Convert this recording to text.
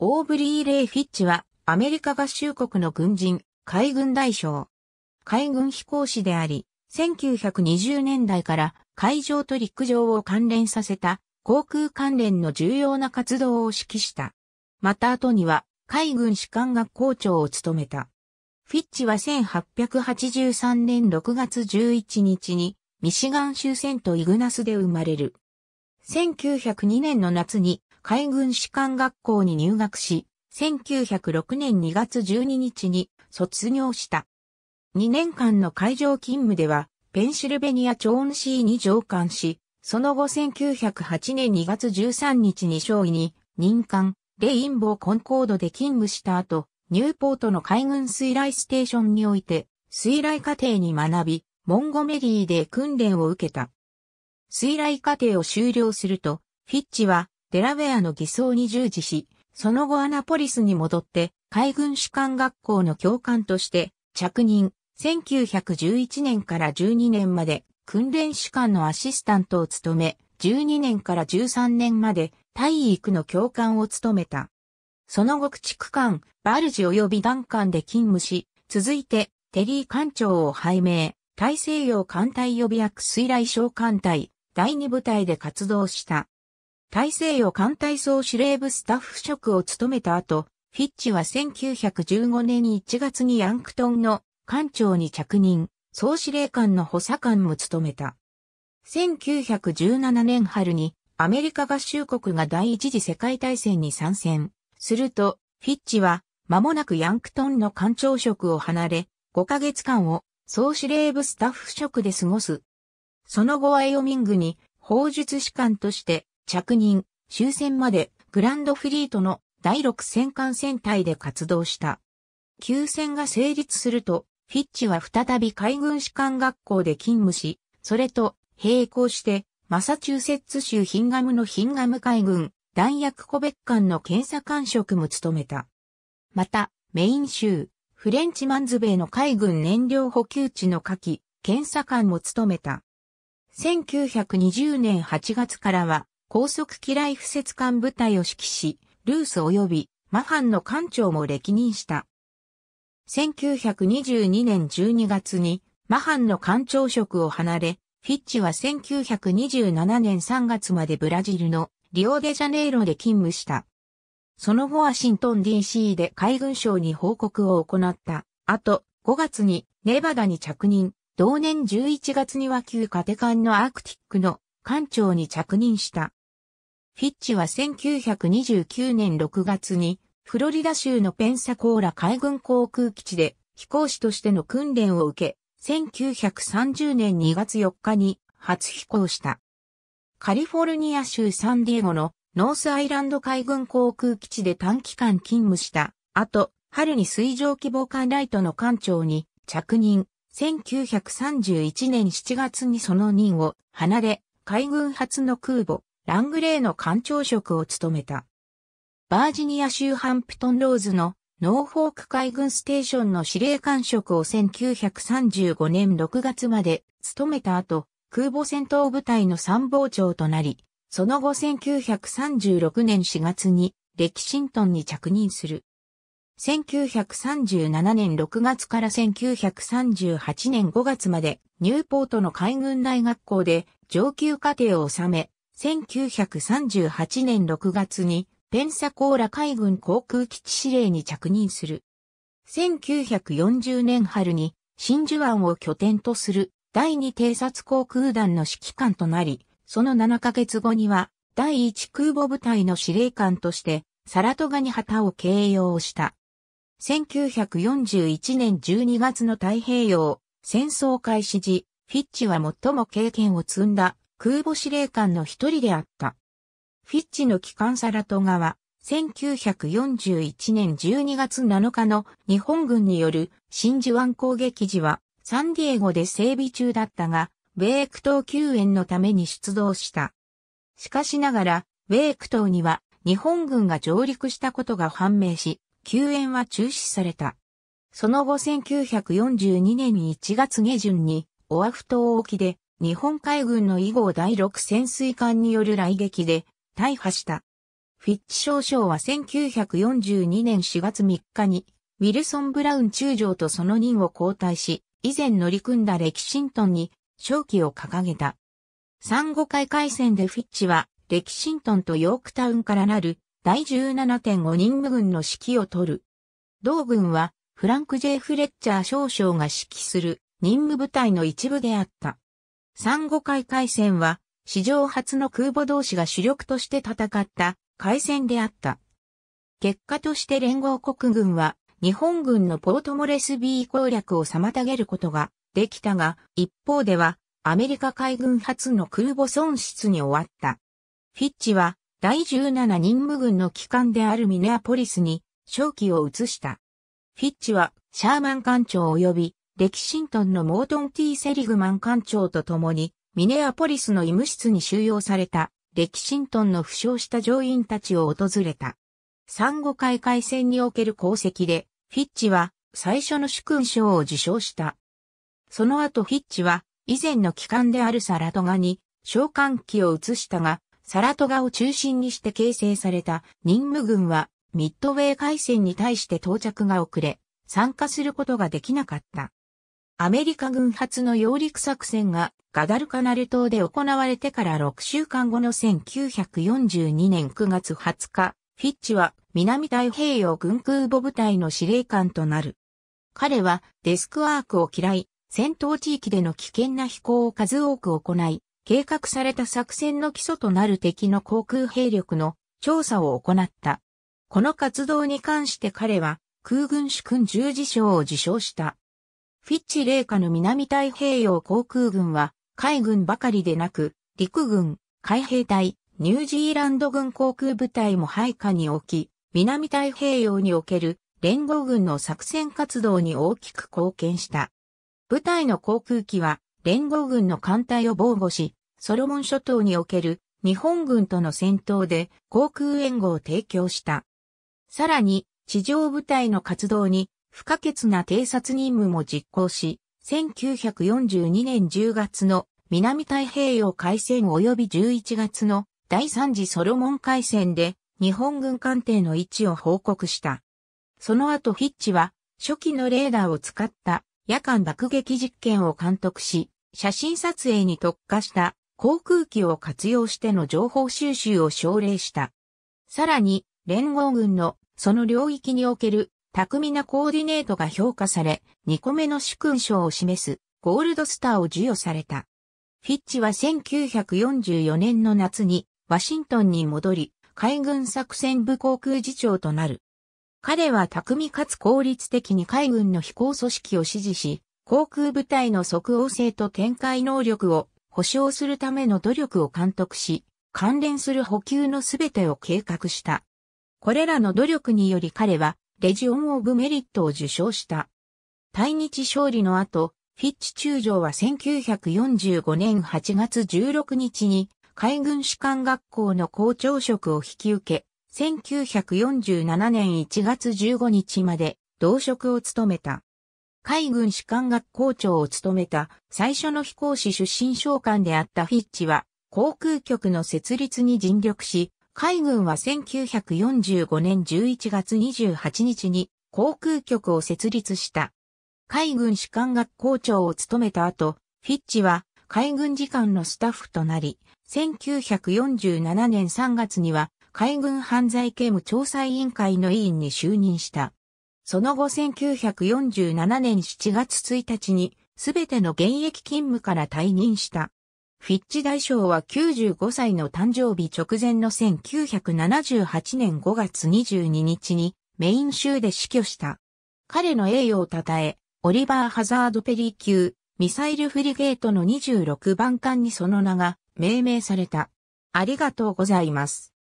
オーブリー・レイ・フィッチは、アメリカ合衆国の軍人、海軍大将。海軍飛行士であり、1920年代から海上と陸上を関連させた航空関連の重要な活動を指揮した。また後には海軍士官学校長を務めた。フィッチは1883年6月11日にミシガン州セントイグナスで生まれる。1902年の夏に海軍士官学校に入学し、1906年2月12日に卒業した。2年間の海上勤務では、ペンシルベニアチョーンシーに上官し、その後1908年2月13日に少尉に任官、レインボーコンコードで勤務した後、ニューポートの海軍水雷ステーションにおいて、水雷課程に学び、モンゴメリーで訓練を受けた。水雷課程を修了すると、フィッチはデラウェアの偽装に従事し、その後アナポリスに戻って海軍士官学校の教官として着任、1911年から12年まで訓練士官のアシスタントを務め、12年から13年まで体育の教官を務めた。その後駆逐艦、バルジ及びダ艦で勤務し、続いてテリー艦長を拝命、大西洋艦隊予備役水雷小艦隊、第二部隊で活動した。大西洋艦隊総司令部スタッフ職を務めた後、フィッチは1915年1月にヤンクトンの艦長に着任、総司令官の補佐官も務めた。1917年春にアメリカ合衆国が第一次世界大戦に参戦。すると、フィッチは間もなくヤンクトンの艦長職を離れ、5ヶ月間を総司令部スタッフ職で過ごす。その後はエオミングに砲術士官として着任、終戦までグランドフリートの第6戦艦戦隊で活動した。休戦が成立すると、フィッチは再び海軍士官学校で勤務し、それと並行して、マサチューセッツ州ヒンガムのヒンガム海軍、弾薬個別艦の検査官職も務めた。また、メイン州、フレンチマンズベイの海軍燃料補給地の下記、検査官も務めた。1920年8月からは、高速機雷不設艦部隊を指揮し、ルース及びマファンの艦長も歴任した。1922年12月にマハンの艦長職を離れ、フィッチは1927年3月までブラジルのリオデジャネイロで勤務した。その後ワシントン DC で海軍省に報告を行った。あと、5月にネバダに着任。同年11月には旧カテカンのアークティックの艦長に着任した。フィッチは1929年6月に、フロリダ州のペンサコーラ海軍航空基地で飛行士としての訓練を受け、1930年2月4日に初飛行した。カリフォルニア州サンディエゴのノースアイランド海軍航空基地で短期間勤務した後、春に水上希望艦ライトの艦長に着任。1931年7月にその任を離れ、海軍初の空母、ラングレーの官庁職を務めた。バージニア州ハンプトンローズのノーフォーク海軍ステーションの司令官職を1935年6月まで務めた後、空母戦闘部隊の参謀長となり、その後1936年4月にレキシントンに着任する。1937年6月から1938年5月までニューポートの海軍大学校で上級課程を収め、1938年6月にペンサコーラ海軍航空基地司令に着任する。1940年春に真珠湾を拠点とする第2偵察航空団の指揮官となり、その7ヶ月後には第1空母部隊の司令官としてサラトガに旗を掲揚した。1941年12月の太平洋戦争開始時、フィッチは最も経験を積んだ空母司令官の一人であった。フィッチの機関サラトガは、1941年12月7日の日本軍による真珠湾攻撃時は、サンディエゴで整備中だったが、米ク島救援のために出動した。しかしながら、米ク島には日本軍が上陸したことが判明し、救援は中止された。その後1942年1月下旬に、オアフ島沖で日本海軍の以号第6潜水艦による雷撃で大破した。フィッチ少将は1942年4月3日に、ウィルソン・ブラウン中将とその任を交代し、以前乗り組んだレキシントンに勝機を掲げた。三五海海戦でフィッチは、レキシントンとヨークタウンからなる第17.5任務軍の指揮を取る。同軍は、フランク・ジェイ・フレッチャー少将が指揮する任務部隊の一部であった。三五海海戦は、史上初の空母同士が主力として戦った海戦であった。結果として連合国軍は、日本軍のポートモレスビー攻略を妨げることができたが、一方では、アメリカ海軍初の空母損失に終わった。フィッチは、第17任務軍の機関であるミネアポリスに、正気を移した。フィッチは、シャーマン艦長及びレキシントンのモートンテー・セリグマン艦長と共に、ミネアポリスの医務室に収容された、レキシントンの負傷した乗員たちを訪れた。産後海海戦における功績で、フィッチは最初の主勲章を受章した。その後フィッチは以前の機関であるサラトガに召喚機を移したが、サラトガを中心にして形成された任務軍はミッドウェー海戦に対して到着が遅れ、参加することができなかった。アメリカ軍発の揚陸作戦がガダルカナル島で行われてから6週間後の1942年9月20日、フィッチは南太平洋軍空母部隊の司令官となる。彼はデスクワークを嫌い、戦闘地域での危険な飛行を数多く行い、計画された作戦の基礎となる敵の航空兵力の調査を行った。この活動に関して彼は空軍主君十字章を受章した。フィッチ霊下の南太平洋航空軍は、海軍ばかりでなく、陸軍、海兵隊、ニュージーランド軍航空部隊も配下に置き、南太平洋における連合軍の作戦活動に大きく貢献した。部隊の航空機は連合軍の艦隊を防護し、ソロモン諸島における日本軍との戦闘で航空援護を提供した。さらに、地上部隊の活動に不可欠な偵察任務も実行し、1942年10月の南太平洋海戦及び11月の第三次ソロモン海戦で日本軍艦艇の位置を報告した。その後ヒッチは初期のレーダーを使った夜間爆撃実験を監督し、写真撮影に特化した航空機を活用しての情報収集を奨励した。さらに、連合軍のその領域における巧みなコーディネートが評価され、2個目の主勲章を示すゴールドスターを授与された。フィッチは1944年の夏にワシントンに戻り、海軍作戦部航空次長となる。彼は巧みかつ効率的に海軍の飛行組織を支持し、航空部隊の即応性と展開能力を保障するための努力を監督し、関連する補給のすべてを計画した。これらの努力により彼はレジオン・オブ・メリットを受賞した。対日勝利の後、フィッチ中将は1945年8月16日に海軍士官学校の校長職を引き受け、1947年1月15日まで同職を務めた。海軍士官学校長を務めた最初の飛行士出身将官であったフィッチは、航空局の設立に尽力し、海軍は1945年11月28日に航空局を設立した。海軍士官学校長を務めた後、フィッチは海軍次官のスタッフとなり、1947年3月には海軍犯罪刑務調査委員会の委員に就任した。その後1947年7月1日にすべての現役勤務から退任した。フィッチ大将は95歳の誕生日直前の1978年5月22日にメイン州で死去した。彼の栄誉を称え、オリバー・ハザード・ペリー級ミサイルフリゲートの26番艦にその名が命名された。ありがとうございます。